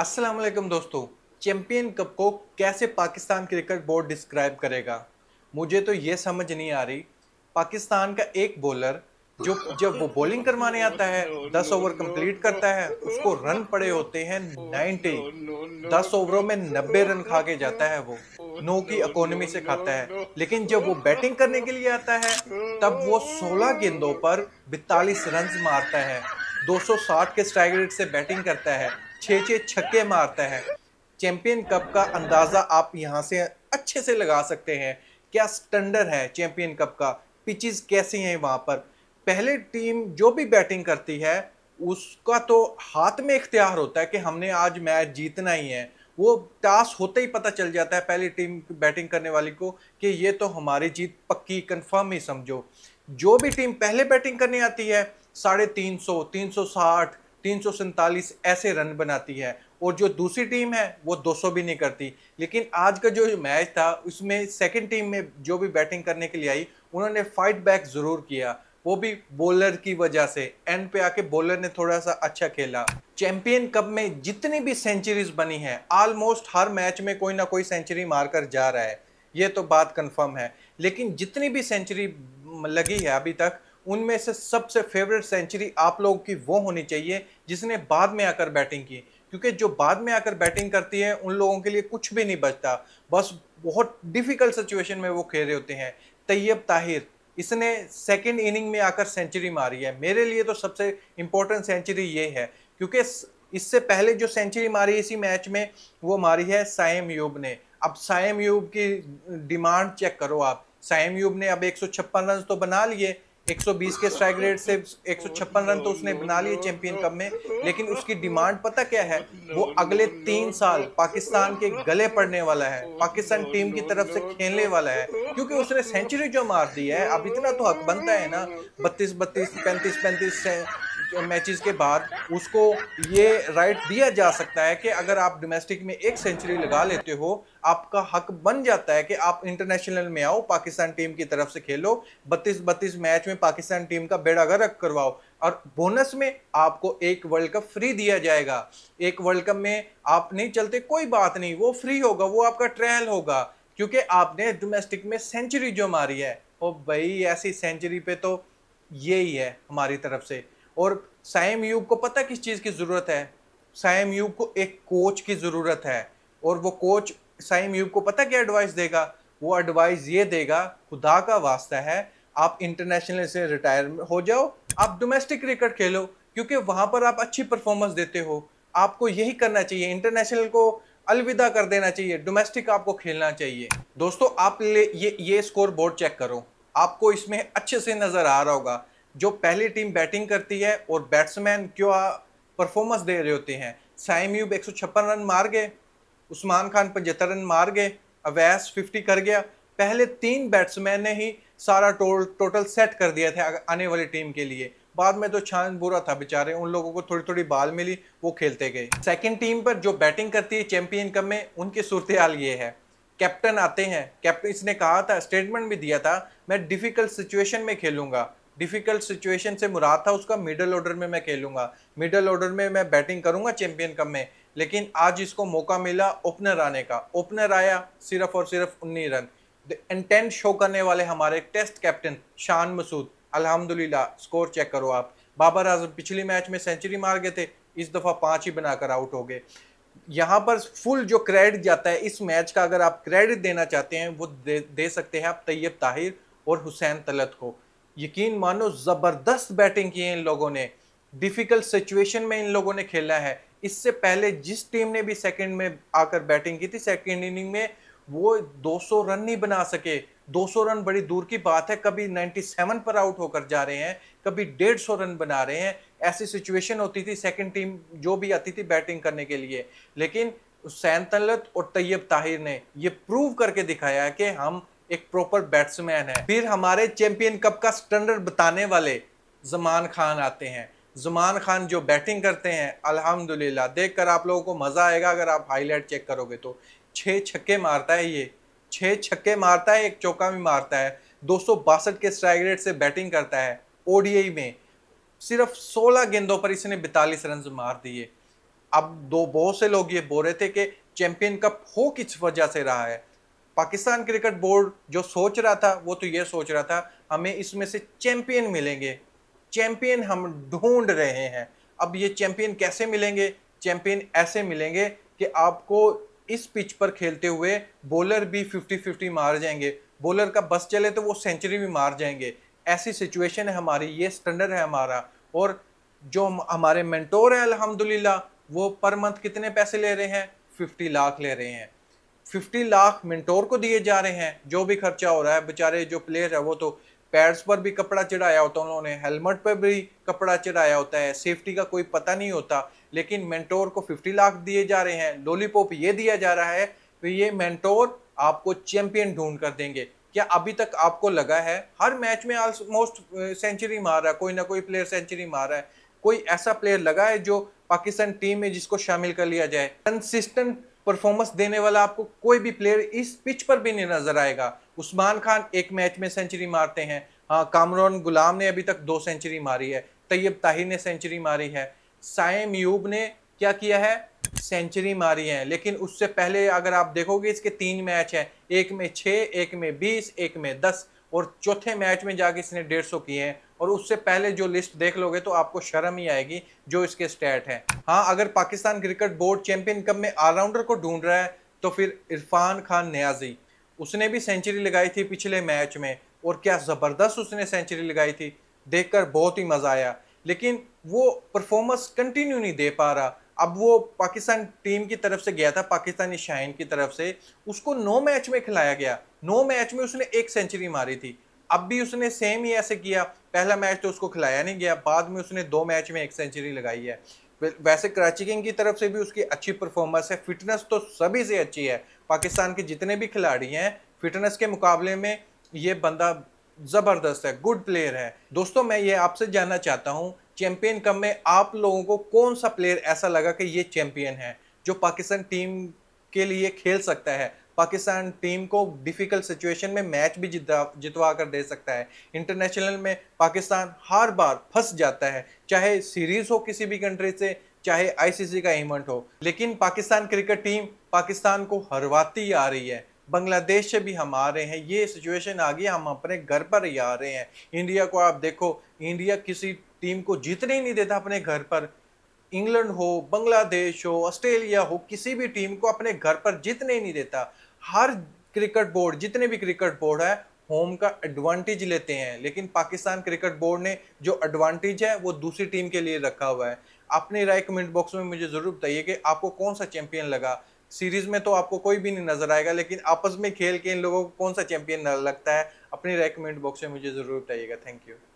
असलम दोस्तों champion cup को कैसे पाकिस्तान क्रिकेट बोर्ड डिस्क्राइब करेगा मुझे तो ये समझ नहीं आ रही पाकिस्तान का एक बॉलर जो जब वो बॉलिंग करवाने आता है दस ओवर कंप्लीट करता है उसको रन पड़े होते हैं नाइन्टी दस ओवरों में नब्बे रन खा के जाता है वो नौ की इकोनॉमी से खाता है लेकिन जब वो बैटिंग करने के लिए आता है तब वो सोलह गेंदों पर बितालीस रन मारता है 260 के स्ट्राइक रेट से बैटिंग करता है छः छः छक्के मारता है चैंपियन कप का अंदाज़ा आप यहाँ से अच्छे से लगा सकते हैं क्या स्टैंडर्ड है चैंपियन कप का पिचेस कैसी हैं वहाँ पर पहले टीम जो भी बैटिंग करती है उसका तो हाथ में इख्तियार होता है कि हमने आज मैच जीतना ही है वो टास होते ही पता चल जाता है पहली टीम बैटिंग करने वाली को कि ये तो हमारी जीत पक्की कंफर्म ही समझो जो भी टीम पहले बैटिंग करने आती है साढ़े तीन सौ तीन सौ साठ तीन ऐसे रन बनाती है और जो दूसरी टीम है वो 200 भी नहीं करती लेकिन आज का जो मैच था उसमें सेकंड टीम में जो भी बैटिंग करने के लिए आई उन्होंने फाइट बैक ज़रूर किया वो भी बॉलर की वजह से एंड पे आके बॉलर ने थोड़ा सा अच्छा खेला चैंपियन कप में जितनी भी सेंचुरीज बनी है ऑलमोस्ट हर मैच में कोई ना कोई सेंचुरी मारकर जा रहा है ये तो बात कंफर्म है लेकिन जितनी भी सेंचुरी लगी है अभी तक उनमें से सबसे फेवरेट सेंचुरी आप लोगों की वो होनी चाहिए जिसने बाद में आकर बैटिंग की क्योंकि जो बाद में आकर बैटिंग करती है उन लोगों के लिए कुछ भी नहीं बचता बस बहुत डिफ़िकल्ट सिचुएशन में वो खेल रहे होते हैं तैयब ताहिर इसने सेकेंड इनिंग में आकर सेंचुरी मारी है मेरे लिए तो सबसे इम्पोर्टेंट सेंचुरी ये है क्योंकि इससे पहले जो सेंचुरी मारी इसी मैच में वो मारी है साइम यूब ने अब साइम यूब की डिमांड चेक करो आप साइम यूब ने अब एक रन तो बना लिए 120 के स्ट्राइक रेट से 156 रन तो उसने बना लिए चैंपियन कप में लेकिन उसकी डिमांड पता क्या है वो अगले तीन साल पाकिस्तान के गले पड़ने वाला है पाकिस्तान टीम की तरफ से खेलने वाला है क्योंकि उसने सेंचुरी जो मार दी है अब इतना तो हक बनता है ना बत्तीस बत्तीस पैंतीस पैंतीस मैचेस के बाद उसको ये राइट दिया जा सकता है कि अगर आप डोमेस्टिक में एक सेंचुरी लगा लेते हो आपका हक बन जाता है कि आप इंटरनेशनल में आओ पाकिस्तान टीम की तरफ से खेलो बत्तीस बत्तीस मैच में पाकिस्तान टीम का बेड़ा गर्क करवाओ और बोनस में आपको एक वर्ल्ड कप फ्री दिया जाएगा एक वर्ल्ड कप में आप नहीं चलते कोई बात नहीं वो फ्री होगा वो आपका ट्रायल होगा क्योंकि आपने डोमेस्टिक में सेंचुरी जो मारी है ओ भाई ऐसी सेंचुरी पे तो यही है हमारी तरफ से और साइम यूब को पता किस चीज़ की ज़रूरत है साइम यूब को एक कोच की ज़रूरत है और वो कोच साइम यूब को पता क्या एडवाइस देगा वो एडवाइस ये देगा खुदा का वास्ता है आप इंटरनेशनल से रिटायर हो जाओ आप डोमेस्टिक क्रिकेट खेलो क्योंकि वहाँ पर आप अच्छी परफॉर्मेंस देते हो आपको यही करना चाहिए इंटरनेशनल को अलविदा कर देना चाहिए डोमेस्टिक आपको खेलना चाहिए दोस्तों आप ले ये ये स्कोर बोर्ड चेक करो आपको इसमें अच्छे से नज़र आ रहा होगा जो पहली टीम बैटिंग करती है और बैट्समैन क्यों परफॉर्मेंस दे रहे होते हैं साइमयूब एक रन मार गए उस्मान खान पचहत्तर रन मार गए अवैस फिफ्टी कर गया पहले तीन बैट्समैन ने ही सारा टोल टोटल सेट कर दिया था आने वाली टीम के लिए बाद में तो छान बुरा था बेचारे उन लोगों को थोड़ी थोड़ी बाल मिली वो खेलते गए सेकेंड टीम पर जो बैटिंग करती है चैंपियन कप में उनकी सूरत हाल ये है कैप्टन आते हैं कैप्टन इसने कहा था स्टेटमेंट भी दिया था मैं डिफ़िकल्ट सिचुएशन में खेलूंगा डिफिकल्ट सिचुएशन से मुराद था उसका मिडल ऑर्डर में मैं खेलूंगा मिडल ऑर्डर में मैं बैटिंग करूंगा चैंपियन कप में लेकिन आज इसको मौका मिला ओपनर आने का ओपनर आया सिर्फ और सिर्फ उन्नीस रन इंटेंट शो करने वाले हमारे टेस्ट कैप्टन शान मसूद अल्हम्दुलिल्लाह स्कोर चेक करो आप बाबर आजम पिछली मैच में सेंचुरी मार गए थे इस दफ़ा पाँच ही बनाकर आउट हो गए यहाँ पर फुल जो क्रेडिट जाता है इस मैच का अगर आप क्रेडिट देना चाहते हैं वो दे, दे सकते हैं आप तैयब ताहिर और हुसैन तलत को यकीन मानो ज़बरदस्त बैटिंग की है इन लोगों ने डिफ़िकल्ट सिचुएशन में इन लोगों ने खेला है इससे पहले जिस टीम ने भी सेकंड में आकर बैटिंग की थी सेकंड इनिंग में वो 200 रन नहीं बना सके 200 रन बड़ी दूर की बात है कभी 97 पर आउट होकर जा रहे हैं कभी 150 रन बना रहे हैं ऐसी सिचुएशन होती थी सेकंड टीम जो भी आती थी बैटिंग करने के लिए लेकिन सैन तलत और तैयब ताहिर ने ये प्रूव करके दिखाया कि हम एक प्रॉपर बैट्समैन है फिर हमारे चैंपियन कप का स्टैंडर्ड बताने वाले जमान खान आते हैं जुमान खान जो बैटिंग करते हैं अल्हम्दुलिल्लाह देखकर आप लोगों को मज़ा आएगा अगर आप हाईलाइट चेक करोगे तो छः छक्के मारता है ये छः छक्के मारता है एक चौका भी मारता है दो के स्ट्राइक रेट से बैटिंग करता है ओडीआई में सिर्फ 16 गेंदों पर इसने बैतालीस रन मार दिए अब दो बहुत से लोग ये बोल रहे थे कि चैंपियन कप हो किस वजह से रहा है पाकिस्तान क्रिकेट बोर्ड जो सोच रहा था वो तो ये सोच रहा था हमें इसमें से चैंपियन मिलेंगे चैंपियन हम ढूंढ रहे हैं अब ये चैंपियन कैसे मिलेंगे चैंपियन ऐसे मिलेंगे कि आपको इस पिच पर खेलते हुए बॉलर भी 50-50 मार जाएंगे बॉलर का बस चले तो वो सेंचुरी भी मार जाएंगे ऐसी सिचुएशन है हमारी ये स्टैंडर्ड है हमारा और जो हमारे मेंटोर हैं अलहमदिल्ला वो पर मंथ कितने पैसे ले रहे हैं 50 लाख ले रहे हैं 50 लाख मिनटोर को दिए जा रहे हैं जो भी खर्चा हो रहा है बेचारे जो प्लेयर है वो तो पैड्स पर भी कपड़ा चढ़ाया होता है उन्होंने हेलमेट पर भी कपड़ा चढ़ाया होता है सेफ्टी का कोई पता नहीं होता लेकिन मेंटोर को 50 लाख दिए जा रहे हैं लोलीपॉप ये दिया जा रहा है तो ये मेंटोर आपको चैंपियन ढूंढ कर देंगे क्या अभी तक आपको लगा है हर मैच में ऑलमोस्ट सेंचुरी मार रहा है कोई ना कोई प्लेयर सेंचुरी मार रहा है कोई ऐसा प्लेयर लगा है जो पाकिस्तान टीम में जिसको शामिल कर लिया जाए कंसिस्टेंट परफॉर्मेंस देने वाला आपको कोई भी प्लेयर इस पिच पर भी नहीं नजर आएगा उस्मान खान एक मैच में सेंचुरी मारते हैं हाँ कामरान गुलाम ने अभी तक दो सेंचुरी मारी है तैयब ताहिर ने सेंचुरी मारी है साइम यूब ने क्या किया है सेंचुरी मारी है लेकिन उससे पहले अगर आप देखोगे इसके तीन मैच हैं एक में छः एक में बीस एक में दस और चौथे मैच में जाके इसने डेढ़ सौ किए हैं और उससे पहले जो लिस्ट देख लोगे तो आपको शर्म ही आएगी जो इसके स्टैट हैं हाँ अगर Pakistan cricket board champion cup में ऑलराउंडर को ढूंढ रहा है तो फिर इरफान खान न्याजी उसने भी सेंचुरी लगाई थी पिछले मैच में और क्या ज़बरदस्त उसने सेंचुरी लगाई थी देखकर बहुत ही मज़ा आया लेकिन वो परफॉर्मेंस कंटिन्यू नहीं दे पा रहा अब वो पाकिस्तान टीम की तरफ से गया था पाकिस्तानी शाहीन की तरफ से उसको नौ मैच में खिलाया गया नौ मैच में उसने एक सेंचुरी मारी थी अब भी उसने सेम ही ऐसे किया पहला मैच तो उसको खिलाया नहीं गया बाद में उसने दो मैच में एक सेंचुरी लगाई है वैसे कराची किंग की तरफ से भी उसकी अच्छी परफॉर्मेंस है फिटनेस तो सभी से अच्छी है पाकिस्तान के जितने भी खिलाड़ी हैं फिटनेस के मुकाबले में ये बंदा ज़बरदस्त है गुड प्लेयर है दोस्तों मैं ये आपसे जानना चाहता हूँ चैंपियन कप में आप लोगों को कौन सा प्लेयर ऐसा लगा कि ये चैंपियन है जो पाकिस्तान टीम के लिए खेल सकता है पाकिस्तान टीम को डिफ़िकल्ट सिचुएशन में मैच भी जितवा कर दे सकता है इंटरनेशनल में पाकिस्तान हर बार फंस जाता है चाहे सीरीज़ हो किसी भी कंट्री से चाहे आईसीसी का इवेंट हो लेकिन पाकिस्तान क्रिकेट टीम पाकिस्तान को हरवाती आ रही है बांग्लादेश से भी हम आ रहे हैं ये सिचुएशन आ गई हम अपने घर पर ही आ रहे हैं इंडिया को आप देखो इंडिया किसी टीम को जीतने ही नहीं देता अपने घर पर इंग्लैंड हो बांग्लादेश हो ऑस्ट्रेलिया हो किसी भी टीम को अपने घर पर जीतने ही नहीं देता हर क्रिकेट बोर्ड जितने भी क्रिकेट बोर्ड है होम का एडवांटेज लेते हैं लेकिन पाकिस्तान क्रिकेट बोर्ड ने जो एडवांटेज है वो दूसरी टीम के लिए रखा हुआ है अपने राय कमेंट बॉक्स में मुझे ज़रूर बताइए कि आपको कौन सा चैंपियन लगा सीरीज़ में तो आपको कोई भी नहीं नज़र आएगा लेकिन आपस में खेल के इन लोगों को कौन सा चैंपियन लगता है अपनी राय कमेंट बॉक्स में मुझे ज़रूर बताइएगा थैंक यू